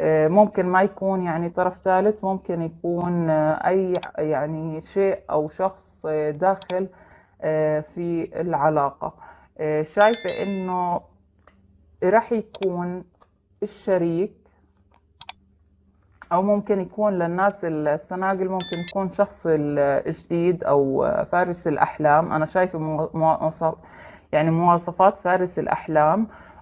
آه، ممكن ما يكون يعني طرف ثالث ممكن يكون آه، اي يعني شيء او شخص آه، داخل في العلاقة شايفة انه رح يكون الشريك او ممكن يكون للناس السناجل ممكن يكون شخص الجديد او فارس الاحلام انا شايفة مواصف يعني مواصفات فارس الاحلام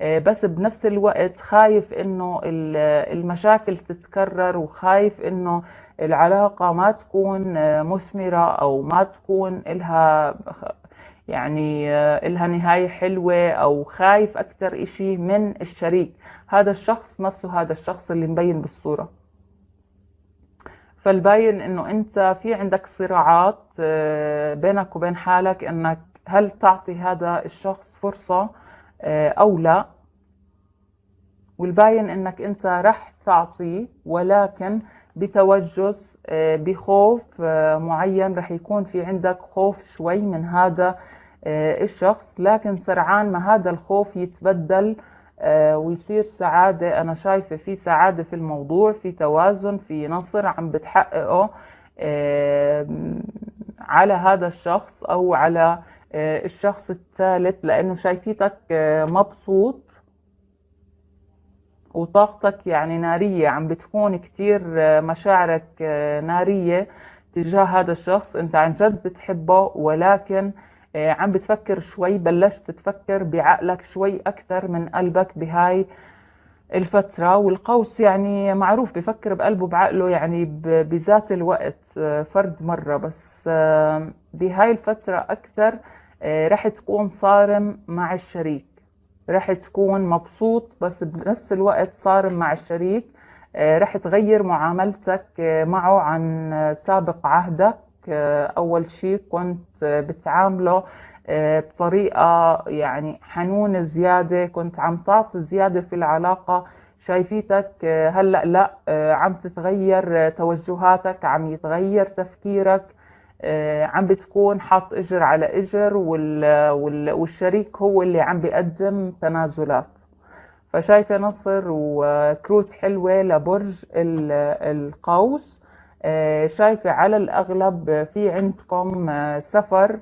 آه، بس بنفس الوقت خايف انه المشاكل تتكرر وخايف انه العلاقة ما تكون آه، مثمرة او ما تكون لها يعني آه، لها نهاية حلوة او خايف اكتر اشي من الشريك هذا الشخص نفسه هذا الشخص اللي مبين بالصورة فالباين انه انت في عندك صراعات بينك وبين حالك انك هل تعطي هذا الشخص فرصه آه، أو لا والباين انك انت رح تعطيه ولكن بتوجس آه، بخوف آه، معين رح يكون في عندك خوف شوي من هذا الشخص لكن سرعان ما هذا الخوف يتبدل ويصير سعادة أنا شايفة في سعادة في الموضوع في توازن في نصر عم بتحققه على هذا الشخص أو على آه، الشخص الثالث لانه شايفيتك آه، مبسوط وطاقتك يعني نارية عم بتكون كتير آه، مشاعرك نارية تجاه هذا الشخص انت عن جد بتحبه ولكن عم بتفكر شوي بلشت تفكر بعقلك شوي أكثر من قلبك بهاي الفترة والقوس يعني معروف بفكر بقلبه بعقله يعني بذات الوقت فرد مرة بس بهاي الفترة أكثر آه، رح تكون صارم مع الشريك رح تكون مبسوط بس بنفس الوقت صارم مع الشريك آه، رح تغير معاملتك آه، معه عن سابق عهدك أول شيء كنت بتعامله بطريقة يعني حنون زيادة كنت عم تعطي زيادة في العلاقة شايفيتك هلأ لا عم تتغير توجهاتك عم يتغير تفكيرك آه، عم بتكون حاط اجر على اجر والشريك هو اللي عم بيقدم تنازلات فشايفه نصر وكروت حلوه لبرج القوس آه، شايفه على الاغلب في عندكم آه، سفر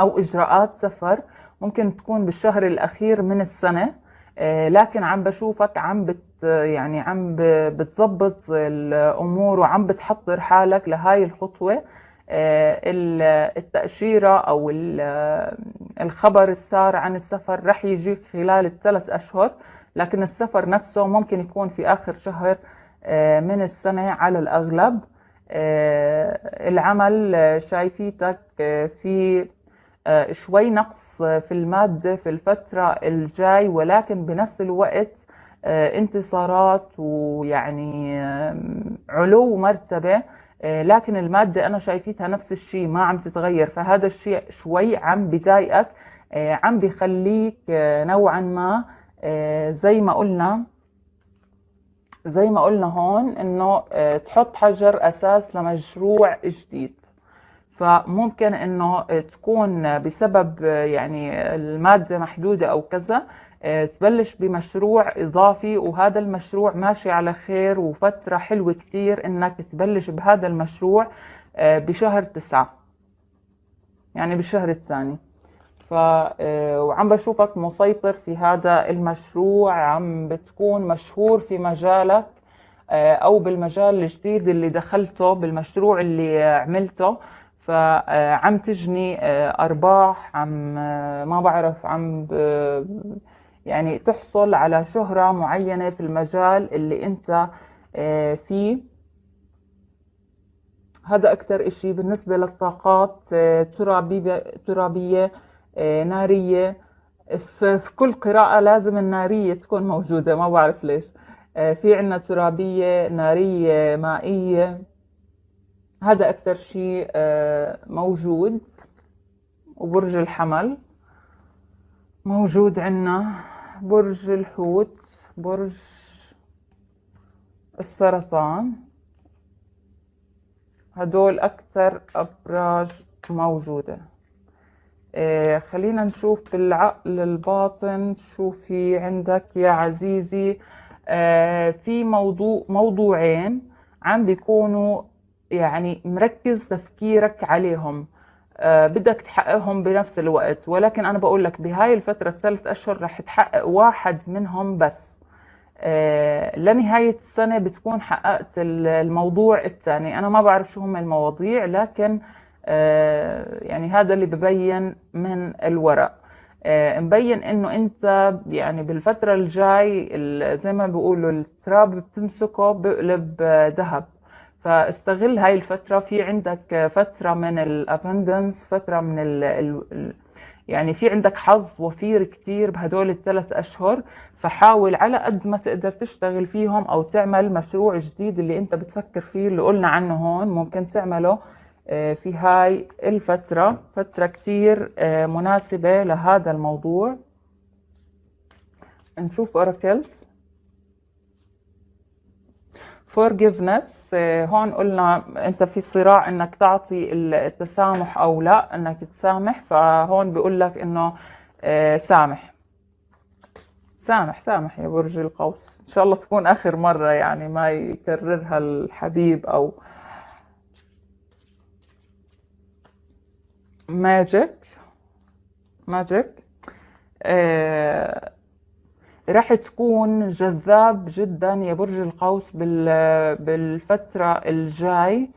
او اجراءات سفر ممكن تكون بالشهر الاخير من السنه لكن عم بشوفك عم بت يعني عم بتظبط الامور وعم بتحضر حالك لهاي الخطوه آه، التأشيرة أو آه، الخبر السار عن السفر رح يجي خلال الثلاث أشهر لكن السفر نفسه ممكن يكون في آخر شهر آه، من السنة على الأغلب العمل شايفيتك في شوي نقص في المادة في الفترة الجاي ولكن بنفس الوقت انتصارات ويعني علو مرتبة آه، لكن المادة أنا شايفيتها نفس الشيء ما عم تتغير فهذا الشيء شوي عم بضايقك آه، عم بخليك آه، نوعا ما زي ما قلنا زي ما قلنا هون انه تحط حجر اساس لمشروع جديد فممكن انه تكون بسبب يعني الماده محدوده او كذا آه، تبلش بمشروع إضافي وهذا المشروع ماشي على خير وفترة حلوة كتير إنك تبلش بهذا المشروع آه، بشهر تسعة يعني بالشهر الثاني ف آه، وعم بشوفك مسيطر في هذا المشروع عم بتكون مشهور في مجالك او بالمجال الجديد اللي دخلته بالمشروع اللي عملته فعم تجني ارباح عم ما بعرف عم يعني تحصل على شهرة معينة في المجال اللي انت آه، فيه هذا اكتر اشي بالنسبة للطاقات آه، ترابية, ترابية نارية في كل قراءة لازم النارية تكون موجودة ما بعرف ليش آه، في عنا ترابية نارية مائية هذا أكثر شيء موجود وبرج الحمل موجود عنا برج الحوت برج السرطان هدول أكثر أبراج موجودة آه خلينا نشوف بالعقل الباطن شو في عندك يا عزيزي آه في موضوع موضوعين عم بيكونوا يعني مركز تفكيرك عليهم آه، بدك تحققهم بنفس الوقت ولكن انا بقول لك بهاي الفتره الثلاث اشهر رح تحقق واحد منهم بس آه، لنهايه السنه بتكون حققت الموضوع الثاني انا ما بعرف شو هم المواضيع لكن آه، يعني هذا اللي ببين من الورق مبين انه انت يعني بالفتره الجاي زي ما بيقولوا التراب بتمسكه بقلب ذهب فاستغل هاي الفترة في عندك فترة من الابندنس فترة من ال ال يعني في عندك حظ وفير كتير بهدول الثلاث أشهر فحاول على قد ما تقدر تشتغل فيهم أو تعمل مشروع جديد اللي أنت بتفكر فيه اللي قلنا عنه هون ممكن تعمله آه، في هاي الفترة فترة كتير آه، مناسبة لهذا الموضوع نشوف أوراكلز forgiveness آه، هون قلنا انت في صراع انك تعطي التسامح او لا انك تسامح فهون بيقول لك انه آه، سامح سامح سامح يا برج القوس ان شاء الله تكون اخر مره يعني ما يكررها الحبيب او ماجيك ماجيك آه راح تكون جذاب جدا يا برج القوس بالفترة الجاي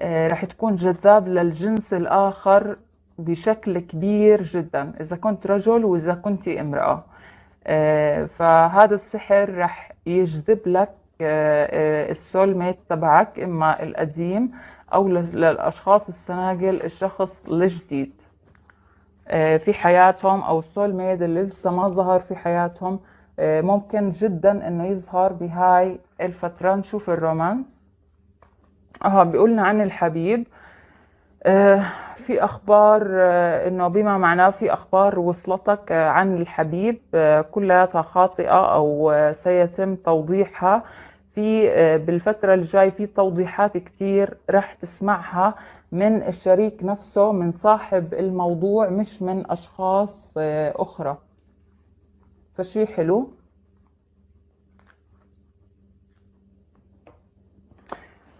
آه، راح تكون جذاب للجنس الآخر بشكل كبير جدا إذا كنت رجل وإذا كنت امرأة آه، فهذا السحر راح يجذب لك آه، السول ميت تبعك إما القديم أو للأشخاص السناجل الشخص الجديد في حياتهم أو السول ميت اللي لسه ما ظهر في حياتهم آه، ممكن جدا انه يظهر بهاي الفترة نشوف الرومانس اه بيقولنا عن الحبيب آه، في اخبار آه، انه بما معناه في اخبار وصلتك عن الحبيب كلها خاطئه او سيتم توضيحها في بالفتره الجاي في توضيحات كتير رح تسمعها من الشريك نفسه من صاحب الموضوع مش من اشخاص اخرى فشي حلو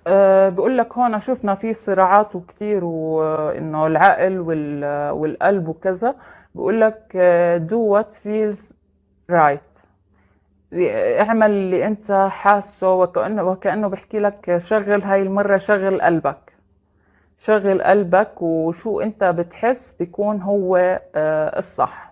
أه بقول لك هون شفنا في صراعات وكتير وانه آه، العقل آه، والقلب وكذا بقول لك دو وات فيلز رايت اعمل اللي انت حاسه وكانه وكانه بحكي لك شغل هاي المره شغل قلبك شغل قلبك وشو انت بتحس بيكون هو آه، الصح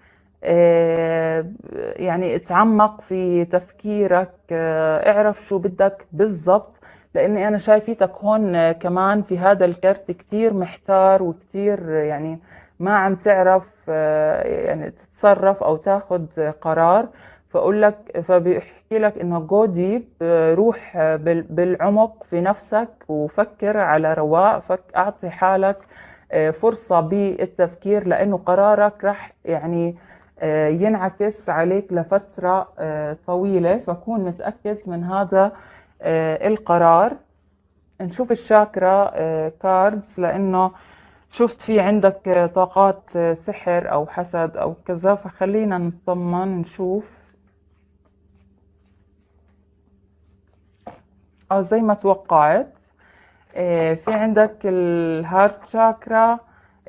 آه، يعني اتعمق في تفكيرك آه، اعرف شو بدك بالضبط لاني انا شايفيتك هون آه، كمان في هذا الكرت كتير محتار وكتير يعني ما عم تعرف يعني تتصرف او تاخذ قرار فاقول لك فبيحكي لك انه جو ديب روح بالعمق في نفسك وفكر على رواق فك اعطي حالك فرصه بالتفكير لانه قرارك راح يعني آه، ينعكس عليك لفترة آه، طويلة فكون متأكد من هذا آه، القرار نشوف الشاكرا كاردز لأنه شفت في عندك طاقات سحر أو حسد أو كذا فخلينا نطمن نشوف أو زي ما توقعت في عندك الهارت شاكرا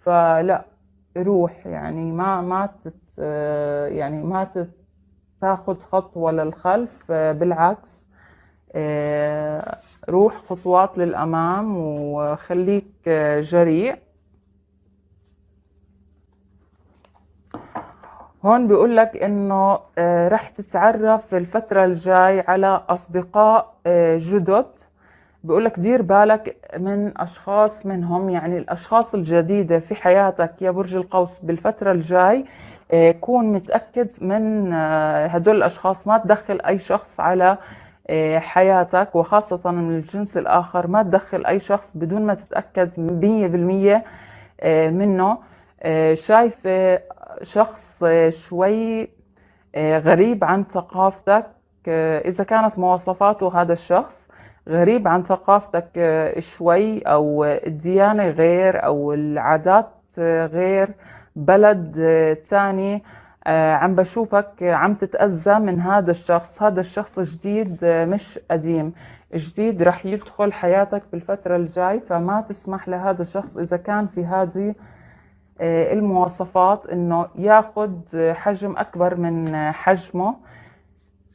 فلا روح يعني ما ما تت يعني ما تت خطوة للخلف بالعكس روح خطوات للأمام وخليك جريء هون بيقول لك انه رح تتعرف الفترة الجاي على اصدقاء جدد بيقول لك دير بالك من اشخاص منهم يعني الاشخاص الجديده في حياتك يا برج القوس بالفتره الجاي آه، كون متاكد من آه، هدول الاشخاص ما تدخل اي شخص على آه، حياتك وخاصة من الجنس الآخر ما تدخل أي شخص بدون ما تتأكد 100% منه شايفة شخص شوي غريب عن ثقافتك إذا كانت مواصفاته هذا الشخص غريب عن ثقافتك آه، شوي او الديانة غير او العادات آه، غير بلد آه، تاني عم بشوفك عم تتأذى من هذا الشخص هذا الشخص جديد مش قديم جديد رح يدخل حياتك بالفترة الجاي فما تسمح لهذا الشخص إذا كان في هذه المواصفات انه ياخذ حجم اكبر من حجمه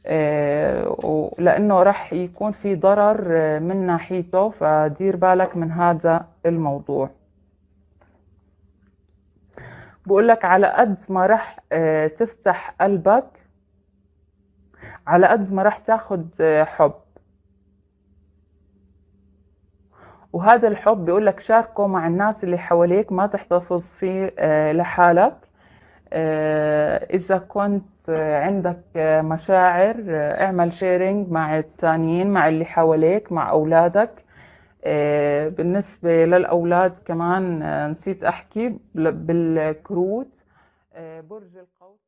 آه، لانه رح يكون في ضرر آه، من ناحيته فدير بالك من هذا الموضوع بقول لك على قد ما رح آه، تفتح قلبك على قد ما رح تاخد حب وهذا الحب بيقول لك شاركه مع الناس اللي حواليك ما تحتفظ فيه لحالك آه، إذا كنت عندك مشاعر آه، اعمل شيرينج مع التانيين مع اللي حواليك مع أولادك آه، بالنسبة للأولاد كمان نسيت أحكي بالكروت برج القوس